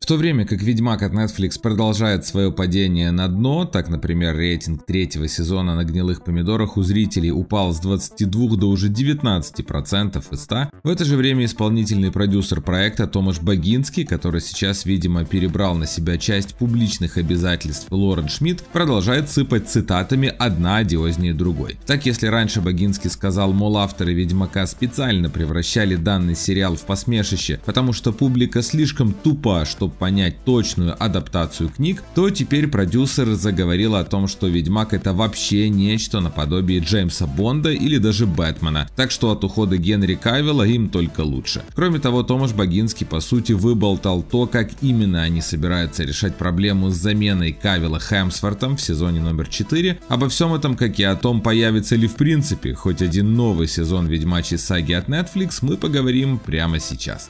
В то время как «Ведьмак» от Netflix продолжает свое падение на дно, так, например, рейтинг третьего сезона на гнилых помидорах у зрителей упал с 22 до уже 19% из 100, в это же время исполнительный продюсер проекта Томаш Богинский, который сейчас, видимо, перебрал на себя часть публичных обязательств Лорен Шмидт, продолжает сыпать цитатами одна одиознее другой. Так, если раньше Богинский сказал, мол, авторы «Ведьмака» специально превращали данный сериал в посмешище, потому что публика слишком тупа, чтобы понять точную адаптацию книг, то теперь продюсер заговорил о том, что Ведьмак это вообще нечто наподобие Джеймса Бонда или даже Бэтмена, так что от ухода Генри Кавилла им только лучше. Кроме того, Томаш Богинский по сути выболтал то, как именно они собираются решать проблему с заменой Кавилла Хэмсфортом в сезоне номер 4. Обо всем этом, как и о том, появится ли в принципе хоть один новый сезон Ведьмачьей саги от Netflix, мы поговорим прямо сейчас.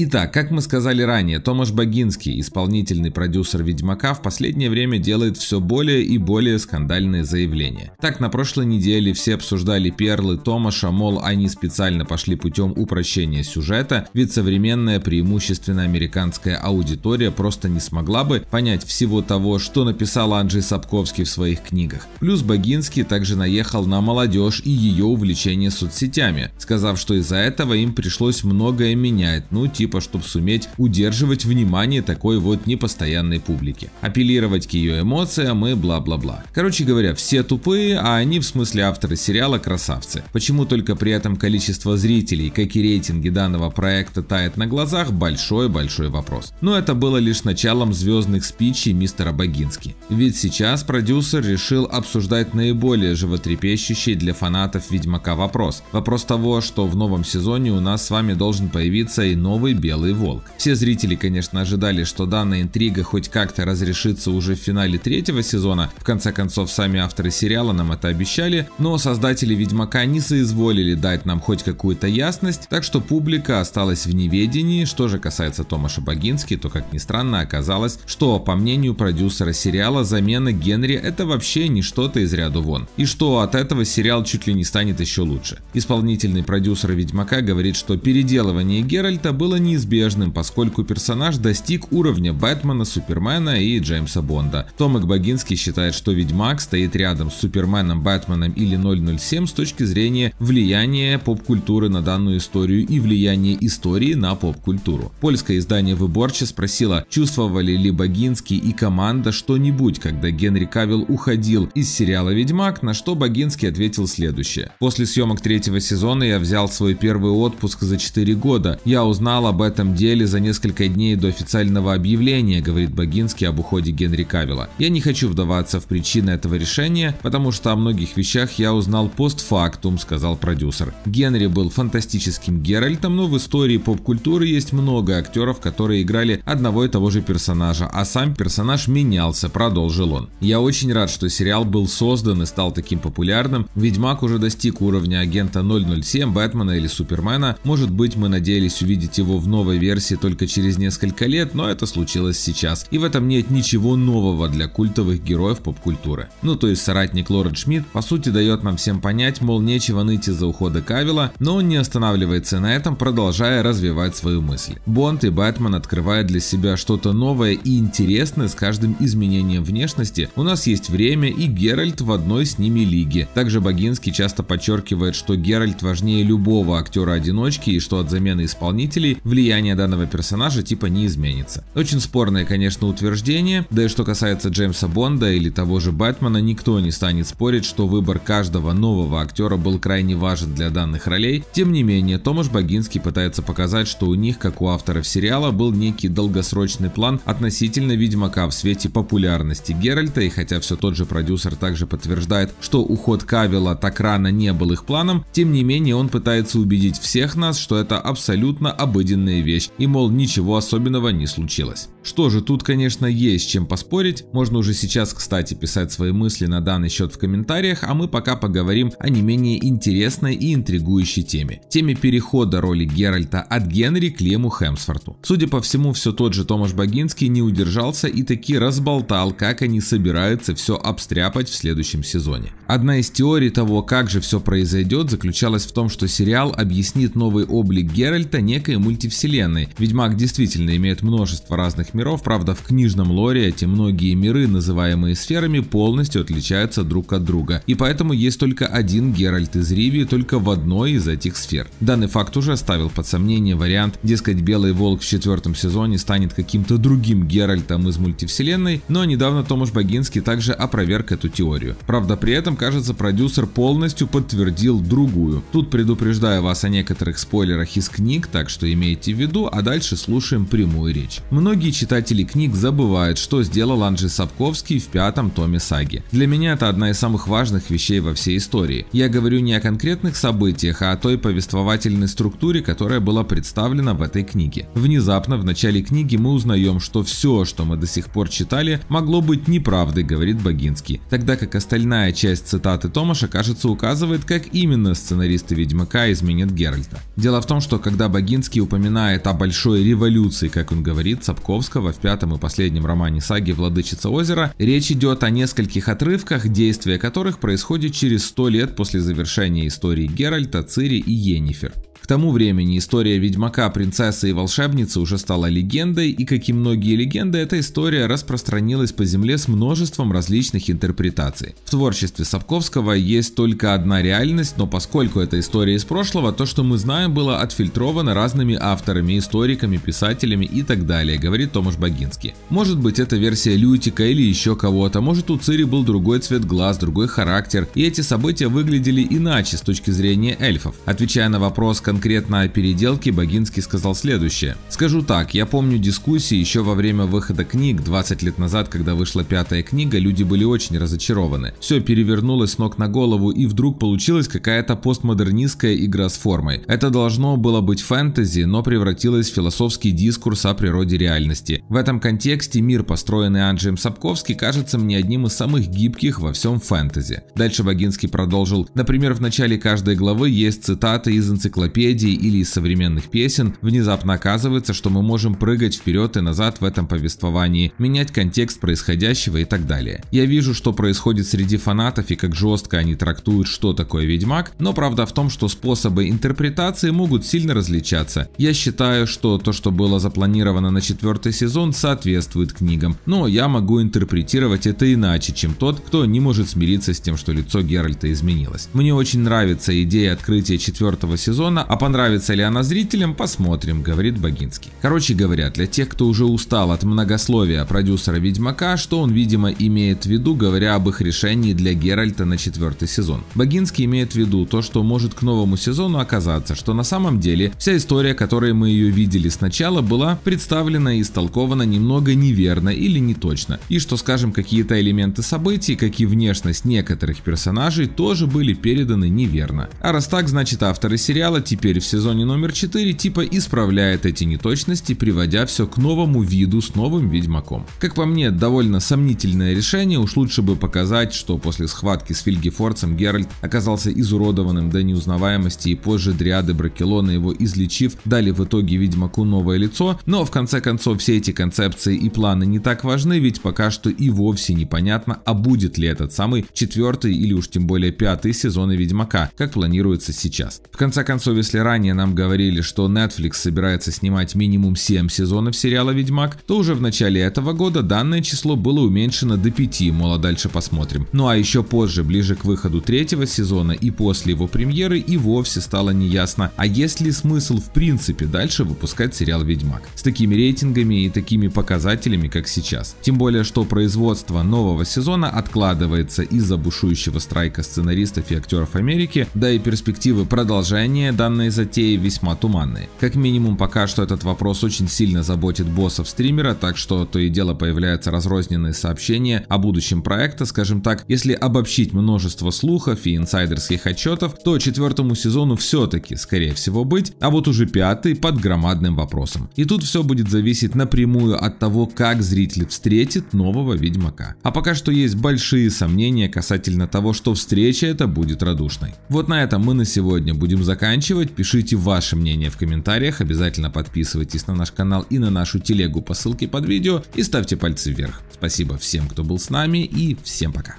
Итак, как мы сказали ранее, Томаш Богинский, исполнительный продюсер «Ведьмака», в последнее время делает все более и более скандальные заявления. Так, на прошлой неделе все обсуждали перлы Томаша, мол, они специально пошли путем упрощения сюжета, ведь современная преимущественно американская аудитория просто не смогла бы понять всего того, что написал Анджей Сапковский в своих книгах. Плюс Богинский также наехал на молодежь и ее увлечение соцсетями, сказав, что из-за этого им пришлось многое менять, ну типа клипа, чтобы суметь удерживать внимание такой вот непостоянной публики, апеллировать к ее эмоциям и бла-бла-бла. Короче говоря, все тупые, а они в смысле авторы сериала красавцы. Почему только при этом количество зрителей, как и рейтинги данного проекта тает на глазах, большой-большой вопрос. Но это было лишь началом звездных спичей мистера Богински. Ведь сейчас продюсер решил обсуждать наиболее животрепещущий для фанатов Ведьмака вопрос. Вопрос того, что в новом сезоне у нас с вами должен появиться и новый «Белый волк». Все зрители, конечно, ожидали, что данная интрига хоть как-то разрешится уже в финале третьего сезона, в конце концов сами авторы сериала нам это обещали, но создатели «Ведьмака» не соизволили дать нам хоть какую-то ясность, так что публика осталась в неведении. Что же касается Томаша Богински, то, как ни странно, оказалось, что, по мнению продюсера сериала, замена Генри – это вообще не что-то из ряда вон, и что от этого сериал чуть ли не станет еще лучше. Исполнительный продюсер «Ведьмака» говорит, что переделывание Геральта было не неизбежным, поскольку персонаж достиг уровня Бэтмена, Супермена и Джеймса Бонда. Томик Богинский считает, что Ведьмак стоит рядом с Суперменом, Бэтменом или 007 с точки зрения влияния поп-культуры на данную историю и влияния истории на поп-культуру. Польское издание Выборча спросило, чувствовали ли Богинский и команда что-нибудь, когда Генри Кавилл уходил из сериала «Ведьмак», на что Богинский ответил следующее. «После съемок третьего сезона я взял свой первый отпуск за 4 года. Я узнал об об этом деле за несколько дней до официального объявления, говорит Богинский об уходе Генри Кавилла. Я не хочу вдаваться в причины этого решения, потому что о многих вещах я узнал постфактум, сказал продюсер. Генри был фантастическим Геральтом, но в истории поп-культуры есть много актеров, которые играли одного и того же персонажа, а сам персонаж менялся, продолжил он. Я очень рад, что сериал был создан и стал таким популярным. Ведьмак уже достиг уровня агента 007, Бэтмена или Супермена. Может быть, мы надеялись увидеть его в новой версии только через несколько лет, но это случилось сейчас. И в этом нет ничего нового для культовых героев поп-культуры. Ну то есть соратник Лорд Шмидт по сути дает нам всем понять, мол нечего ныть из-за ухода Кавила, но он не останавливается на этом, продолжая развивать свою мысль. Бонд и Бэтмен открывают для себя что-то новое и интересное с каждым изменением внешности. У нас есть время и Геральт в одной с ними лиге. Также Богинский часто подчеркивает, что Геральт важнее любого актера-одиночки и что от замены исполнителей влияние данного персонажа типа не изменится. Очень спорное, конечно, утверждение, да и что касается Джеймса Бонда или того же Бэтмена, никто не станет спорить, что выбор каждого нового актера был крайне важен для данных ролей. Тем не менее, Томаш Богинский пытается показать, что у них, как у авторов сериала, был некий долгосрочный план относительно Ведьмака в свете популярности Геральта, и хотя все тот же продюсер также подтверждает, что уход Кавила так рано не был их планом, тем не менее он пытается убедить всех нас, что это абсолютно обыденный обыденная вещь и, мол, ничего особенного не случилось. Что же, тут, конечно, есть чем поспорить. Можно уже сейчас, кстати, писать свои мысли на данный счет в комментариях, а мы пока поговорим о не менее интересной и интригующей теме. Теме перехода роли Геральта от Генри к Лему Хемсфорту. Судя по всему, все тот же Томаш Богинский не удержался и таки разболтал, как они собираются все обстряпать в следующем сезоне. Одна из теорий того, как же все произойдет, заключалась в том, что сериал объяснит новый облик Геральта некой мультивселенной. Ведьмак действительно имеет множество разных миров, правда в книжном лоре эти многие миры, называемые сферами, полностью отличаются друг от друга, и поэтому есть только один Геральт из Ривии только в одной из этих сфер. Данный факт уже оставил под сомнение вариант, дескать, Белый Волк в четвертом сезоне станет каким-то другим Геральтом из мультивселенной, но недавно Томаш Богинский также опроверг эту теорию. Правда, при этом, кажется, продюсер полностью подтвердил другую. Тут предупреждаю вас о некоторых спойлерах из книг, так что имейте в виду, а дальше слушаем прямую речь. Многие Читатели книг забывают, что сделал Анджей Сапковский в пятом томе саги. Для меня это одна из самых важных вещей во всей истории. Я говорю не о конкретных событиях, а о той повествовательной структуре, которая была представлена в этой книге. Внезапно в начале книги мы узнаем, что все, что мы до сих пор читали, могло быть неправдой, говорит Богинский, тогда как остальная часть цитаты Томаша, кажется, указывает, как именно сценаристы Ведьмака изменят Геральта. Дело в том, что когда Богинский упоминает о большой революции, как он говорит, Сапковский Крупского в пятом и последнем романе саги «Владычица озера» речь идет о нескольких отрывках, действия которых происходит через сто лет после завершения истории Геральта, Цири и Йеннифер тому времени история Ведьмака, Принцессы и Волшебницы уже стала легендой, и, как и многие легенды, эта история распространилась по земле с множеством различных интерпретаций. В творчестве Сапковского есть только одна реальность, но поскольку это история из прошлого, то, что мы знаем, было отфильтровано разными авторами, историками, писателями и так далее, говорит Томаш Богинский. Может быть, это версия Лютика или еще кого-то, может у Цири был другой цвет глаз, другой характер, и эти события выглядели иначе с точки зрения эльфов. Отвечая на вопрос, конкретно конкретно о переделке Богинский сказал следующее. «Скажу так, я помню дискуссии еще во время выхода книг 20 лет назад, когда вышла пятая книга, люди были очень разочарованы. Все перевернулось с ног на голову и вдруг получилась какая-то постмодернистская игра с формой. Это должно было быть фэнтези, но превратилось в философский дискурс о природе реальности. В этом контексте мир, построенный Анджеем Сапковский, кажется мне одним из самых гибких во всем фэнтези. Дальше Богинский продолжил. Например, в начале каждой главы есть цитаты из энциклопедии комедий или из современных песен, внезапно оказывается, что мы можем прыгать вперед и назад в этом повествовании, менять контекст происходящего и так далее. Я вижу, что происходит среди фанатов и как жестко они трактуют, что такое Ведьмак, но правда в том, что способы интерпретации могут сильно различаться. Я считаю, что то, что было запланировано на четвертый сезон, соответствует книгам, но я могу интерпретировать это иначе, чем тот, кто не может смириться с тем, что лицо Геральта изменилось. Мне очень нравится идея открытия четвертого сезона, а понравится ли она зрителям, посмотрим, говорит Богинский. Короче говоря, для тех, кто уже устал от многословия продюсера Ведьмака, что он, видимо, имеет в виду, говоря об их решении для Геральта на четвертый сезон. Богинский имеет в виду то, что может к новому сезону оказаться, что на самом деле вся история, которой мы ее видели сначала, была представлена и истолкована немного неверно или не точно, и что, скажем, какие-то элементы событий, как и внешность некоторых персонажей, тоже были переданы неверно. А раз так, значит авторы сериала теперь теперь в сезоне номер 4 типа исправляет эти неточности, приводя все к новому виду с новым Ведьмаком. Как по мне, довольно сомнительное решение, уж лучше бы показать, что после схватки с Фильгефорцем Геральт оказался изуродованным до неузнаваемости и позже Дриады Бракелона его излечив, дали в итоге Ведьмаку новое лицо, но в конце концов все эти концепции и планы не так важны, ведь пока что и вовсе непонятно, а будет ли этот самый четвертый или уж тем более пятый сезоны Ведьмака, как планируется сейчас. В конце концов, если если ранее нам говорили, что Netflix собирается снимать минимум 7 сезонов сериала «Ведьмак», то уже в начале этого года данное число было уменьшено до 5, мол, а дальше посмотрим. Ну а еще позже, ближе к выходу третьего сезона и после его премьеры и вовсе стало неясно, а есть ли смысл в принципе дальше выпускать сериал «Ведьмак» с такими рейтингами и такими показателями, как сейчас. Тем более, что производство нового сезона откладывается из-за бушующего страйка сценаристов и актеров Америки, да и перспективы продолжения данного данные затеи весьма туманны. Как минимум пока что этот вопрос очень сильно заботит боссов стримера, так что то и дело появляются разрозненные сообщения о будущем проекта, скажем так, если обобщить множество слухов и инсайдерских отчетов, то четвертому сезону все-таки, скорее всего, быть, а вот уже пятый под громадным вопросом. И тут все будет зависеть напрямую от того, как зритель встретит нового Ведьмака. А пока что есть большие сомнения касательно того, что встреча это будет радушной. Вот на этом мы на сегодня будем заканчивать рассказывать. Пишите ваше мнение в комментариях, обязательно подписывайтесь на наш канал и на нашу телегу по ссылке под видео и ставьте пальцы вверх. Спасибо всем, кто был с нами и всем пока.